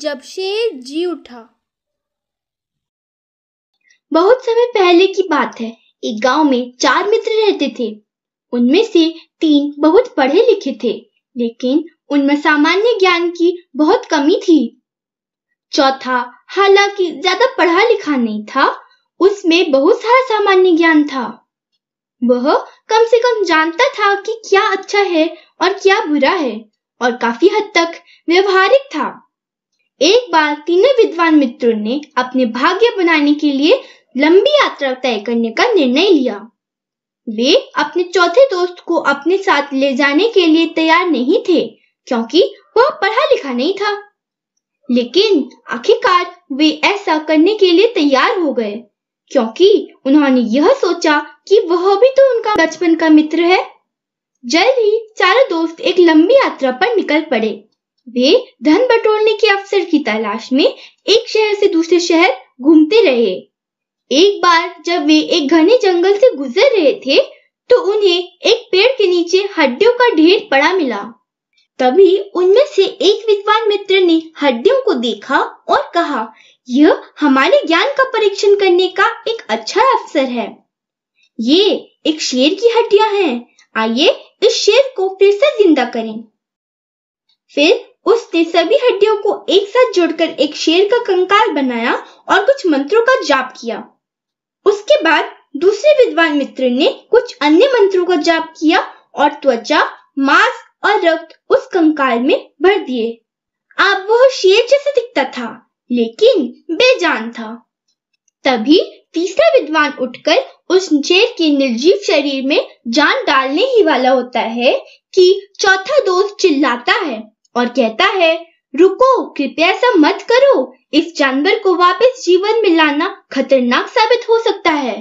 जब शेर जी उठा बहुत समय पहले की बात है एक गांव में चार मित्र रहते थे उनमें से तीन बहुत पढ़े लिखे थे लेकिन उनमें सामान्य ज्ञान की बहुत कमी थी चौथा हालांकि ज्यादा पढ़ा लिखा नहीं था उसमें बहुत सारा सामान्य ज्ञान था वह कम से कम जानता था कि क्या अच्छा है और क्या बुरा है और काफी हद तक व्यवहारिक था एक बार तीनों विद्वान मित्रों ने अपने भाग्य बनाने के लिए लंबी यात्रा तय करने का निर्णय लिया वे अपने चौथे दोस्त को अपने साथ ले जाने के लिए तैयार नहीं थे क्योंकि वह पढ़ा लिखा नहीं था लेकिन आखिरकार वे ऐसा करने के लिए तैयार हो गए क्योंकि उन्होंने यह सोचा कि वह भी तो उनका बचपन का मित्र है जल्द ही चारों दोस्त एक लंबी यात्रा पर निकल पड़े वे धन बटोरने के अवसर की तलाश में एक शहर से दूसरे शहर घूमते रहे एक बार जब वे एक घने जंगल से गुजर रहे थे तो उन्हें एक पेड़ के नीचे हड्डियों का ढेर पड़ा मिला तभी उनमें से एक विद्वान मित्र ने हड्डियों को देखा और कहा यह हमारे ज्ञान का परीक्षण करने का एक अच्छा अवसर है ये एक शेर की हड्डियां हैं आइए इस शेर को फिर से जिंदा करें फिर उसने सभी हड्डियों को एक साथ जोड़कर एक शेर का कंकाल बनाया और कुछ मंत्रों का जाप किया उसके बाद दूसरे विद्वान मित्र ने कुछ अन्य मंत्रों का जाप किया और त्वचा मांस और रक्त उस कंकाल में भर दिए अब वह शेर जैसा दिखता था लेकिन बेजान था तभी तीसरा विद्वान उठकर उस शेर के निर्जीव शरीर में जान डालने ही वाला होता है कि चौथा दोस्त चिल्लाता है और कहता है रुको कृपया ऐसा मत करो इस जानवर को वापस जीवन में लाना खतरनाक साबित हो सकता है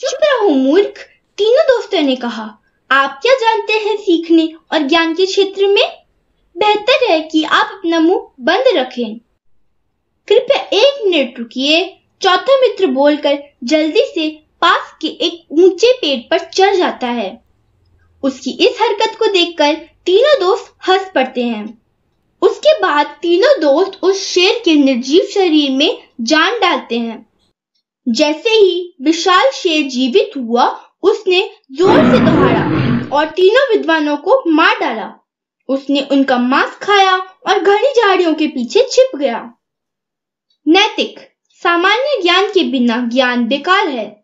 चुप रहो मूर्ख तीनों दोस्तों ने कहा आप क्या जानते हैं सीखने और ज्ञान के क्षेत्र में बेहतर है कि आप अपना मुंह बंद रखें कृपया एक मिनट रुकिए चौथा मित्र बोलकर जल्दी से पास के एक ऊंचे पेड़ पर चढ़ जाता है उसकी इस हरकत को देखकर तीनों दोस्त हंस पड़ते हैं उसके बाद तीनों दोस्त उस शेर के निर्जीव शरीर में जान डालते हैं जैसे ही विशाल शेर जीवित हुआ उसने जोर से दोहाड़ा और तीनों विद्वानों को मार डाला उसने उनका मांस खाया और घनी झाड़ियों के पीछे छिप गया नैतिक सामान्य ज्ञान के बिना ज्ञान बेकार है